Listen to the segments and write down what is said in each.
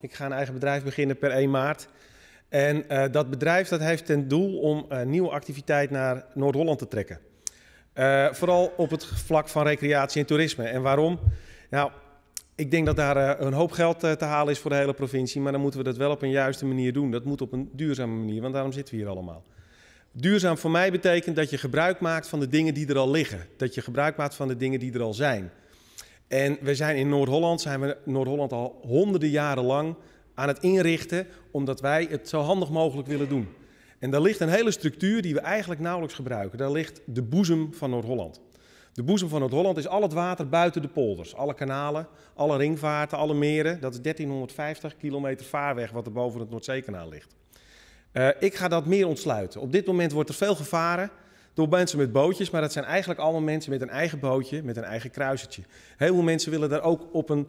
Ik ga een eigen bedrijf beginnen per 1 maart. En eh, dat bedrijf dat heeft ten doel om eh, nieuwe activiteit naar Noord-Holland te trekken. Eh, vooral op het vlak van recreatie en toerisme. En waarom? Nou, ik denk dat daar een hoop geld te halen is voor de hele provincie. Maar dan moeten we dat wel op een juiste manier doen. Dat moet op een duurzame manier, want daarom zitten we hier allemaal. Duurzaam voor mij betekent dat je gebruik maakt van de dingen die er al liggen. Dat je gebruik maakt van de dingen die er al zijn. En we zijn in Noord-Holland, zijn we Noord-Holland al honderden jaren lang aan het inrichten, omdat wij het zo handig mogelijk willen doen. En daar ligt een hele structuur die we eigenlijk nauwelijks gebruiken. Daar ligt de boezem van Noord-Holland. De boezem van Noord-Holland is al het water buiten de polders. Alle kanalen, alle ringvaarten, alle meren. Dat is 1350 kilometer vaarweg wat er boven het Noordzeekanaal ligt. Eh, ik ga dat meer ontsluiten. Op dit moment wordt er veel gevaren door mensen met bootjes, maar dat zijn eigenlijk allemaal mensen met een eigen bootje, met een eigen kruisertje. Heel veel mensen willen daar ook op een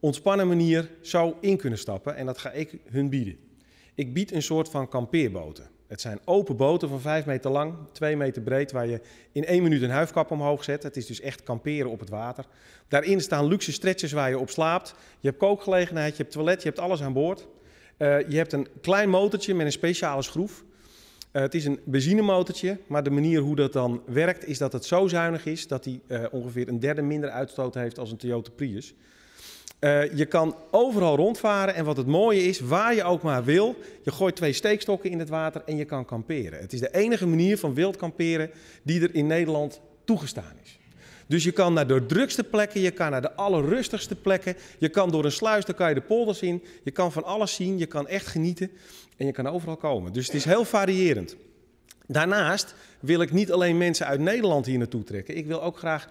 ontspannen manier zo in kunnen stappen en dat ga ik hun bieden. Ik bied een soort van kampeerboten. Het zijn open boten van 5 meter lang, 2 meter breed, waar je in één minuut een huifkap omhoog zet. Het is dus echt kamperen op het water. Daarin staan luxe stretches waar je op slaapt. Je hebt kookgelegenheid, je hebt toilet, je hebt alles aan boord. Eh, je hebt een klein motortje met een speciale schroef. Eh, het is een benzinemotortje, maar de manier hoe dat dan werkt is dat het zo zuinig is dat hij eh, ongeveer een derde minder uitstoot heeft als een Toyota Prius. Eh, je kan overal rondvaren en wat het mooie is, waar je ook maar wil, je gooit twee steekstokken in het water en je kan kamperen. Het is de enige manier van wild kamperen die er in Nederland toegestaan is. Dus je kan naar de drukste plekken, je kan naar de allerrustigste plekken. Je kan door een sluis, kan je de polders in. Je kan van alles zien, je kan echt genieten en je kan overal komen. Dus het is heel variërend. Daarnaast wil ik niet alleen mensen uit Nederland hier naartoe trekken. Ik wil ook graag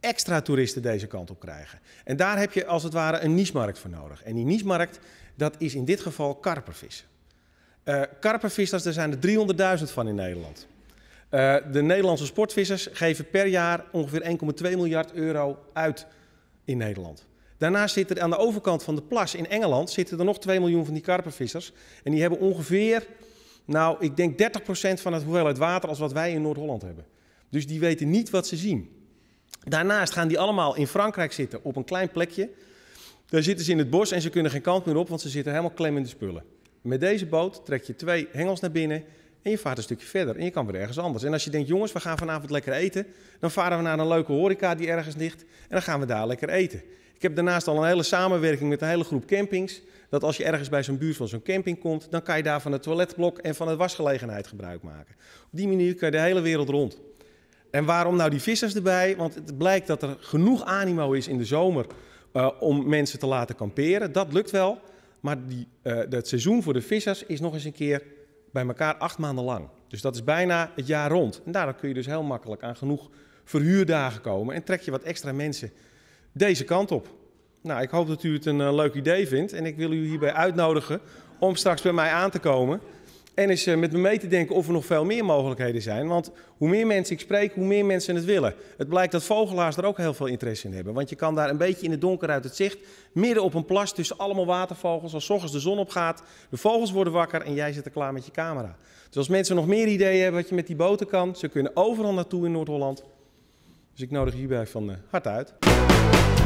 extra toeristen deze kant op krijgen. En daar heb je als het ware een nichemarkt voor nodig. En die nichemarkt, dat is in dit geval karpervissen. Uh, karpervissers, daar zijn er 300.000 van in Nederland. Eh, de Nederlandse sportvissers geven per jaar ongeveer 1,2 miljard euro uit in Nederland. Daarnaast zitten er aan de overkant van de plas in Engeland zitten er nog 2 miljoen van die karpenvissers. En die hebben ongeveer, nou ik denk 30% van het hoeveelheid water als wat wij in Noord-Holland hebben. Dus die weten niet wat ze zien. Daarnaast gaan die allemaal in Frankrijk zitten op een klein plekje. Daar zitten ze in het bos en ze kunnen geen kant meer op, want ze zitten helemaal klem in de spullen. Met deze boot trek je twee hengels naar binnen en je vaart een stukje verder en je kan weer ergens anders. En als je denkt, jongens, we gaan vanavond lekker eten. Dan varen we naar een leuke horeca die ergens dicht En dan gaan we daar lekker eten. Ik heb daarnaast al een hele samenwerking met een hele groep campings. Dat als je ergens bij zo'n buurt van zo'n camping komt, dan kan je daar van het toiletblok en van de wasgelegenheid gebruik maken. Op die manier kan je de hele wereld rond. En waarom nou die vissers erbij? Want het blijkt dat er genoeg animo is in de zomer eh, om mensen te laten kamperen. Dat lukt wel. Maar die, dat eh, seizoen voor de vissers is nog eens een keer bij elkaar acht maanden lang. Dus dat is bijna het jaar rond. En daardoor kun je dus heel makkelijk aan genoeg verhuurdagen komen en trek je wat extra mensen deze kant op. Nou, ik hoop dat u het een eh, leuk idee vindt en ik wil u hierbij uitnodigen om straks bij mij aan te komen. En eens eh, met me mee te denken of er nog veel meer mogelijkheden zijn. Want hoe meer mensen ik spreek, hoe meer mensen het willen. Het blijkt dat vogelaars er ook heel veel interesse in hebben. Want je kan daar een beetje in het donker uit het zicht, midden op een plas tussen allemaal watervogels. Als ochtends de zon opgaat, de vogels worden wakker en jij zit er klaar met je camera. Dus als mensen nog meer ideeën hebben wat je met die boten kan, ze kunnen overal naartoe in Noord-Holland. Dus ik nodig hierbij van eh, harte uit.